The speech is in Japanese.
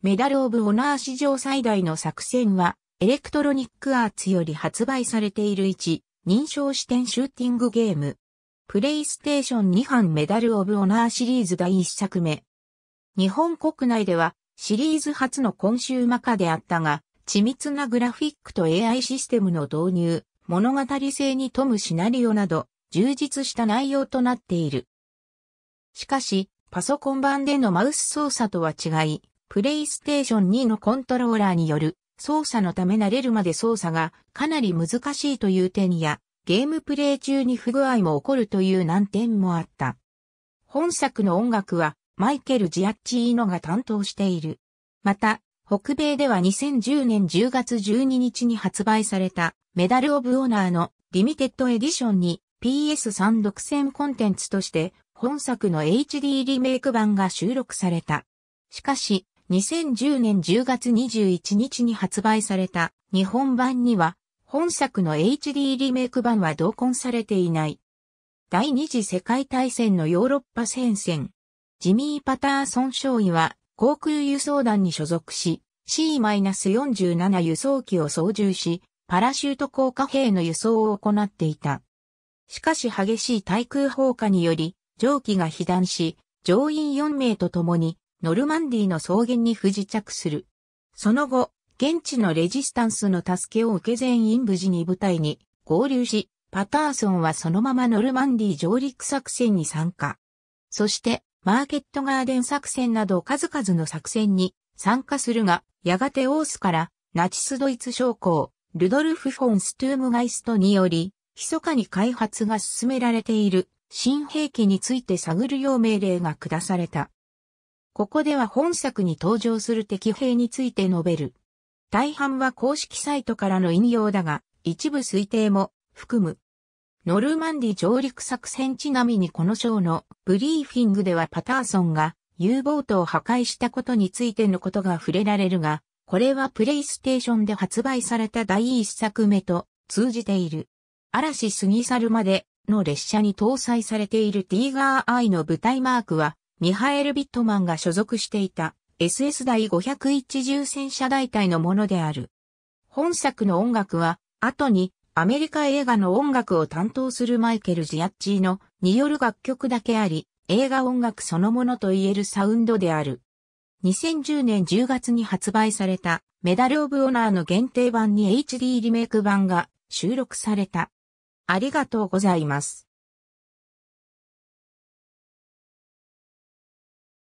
メダルオブオナー史上最大の作戦は、エレクトロニックアーツより発売されている1、認証視点シューティングゲーム。プレイステーション2版メダルオブオナーシリーズ第1作目。日本国内では、シリーズ初のコンシューマ化であったが、緻密なグラフィックと AI システムの導入、物語性に富むシナリオなど、充実した内容となっている。しかし、パソコン版でのマウス操作とは違い、プレイステーション2のコントローラーによる操作のため慣れるまで操作がかなり難しいという点や、ゲームプレイ中に不具合も起こるという難点もあった。本作の音楽はマイケル・ジアッチーノが担当している。また、北米では2010年10月12日に発売されたメダル・オブ・オナーのリミテッドエディションに PS3 独占コンテンツとして本作の HD リメイク版が収録された。しかし、2010年10月21日に発売された日本版には、本作の HD リメイク版は同梱されていない。第二次世界大戦のヨーロッパ戦線。ジミー・パターソン少尉は航空輸送団に所属し、C-47 輸送機を操縦し、パラシュート降下兵の輸送を行っていた。しかし激しい対空砲火により、蒸気が被弾し、乗員4名と共にノルマンディの草原に不時着する。その後、現地のレジスタンスの助けを受け全員無事に部隊に合流し、パターソンはそのままノルマンディ上陸作戦に参加。そして、マーケットガーデン作戦など数々の作戦に参加するが、やがてオースからナチスドイツ将校、ルドルフ・フォン・ストゥームガイストにより、密かに開発が進められている新兵器について探るよう命令が下された。ここでは本作に登場する敵兵について述べる。大半は公式サイトからの引用だが、一部推定も含む。ノルマンディ上陸作戦ちなみにこの章のブリーフィングではパターソンが U ボートを破壊したことについてのことが触れられるが、これはプレイステーションで発売された第一作目と通じている。嵐過ぎ去るまでの列車に搭載されているティーガーアイの舞台マークはミハエル・ビットマンが所属していた SS 第501重戦車大隊のものである。本作の音楽は、後にアメリカ映画の音楽を担当するマイケル・ジアッチーノによる楽曲だけあり、映画音楽そのものと言えるサウンドである。2010年10月に発売されたメダル・オブ・オナーの限定版に HD リメイク版が収録された。ありがとうございます。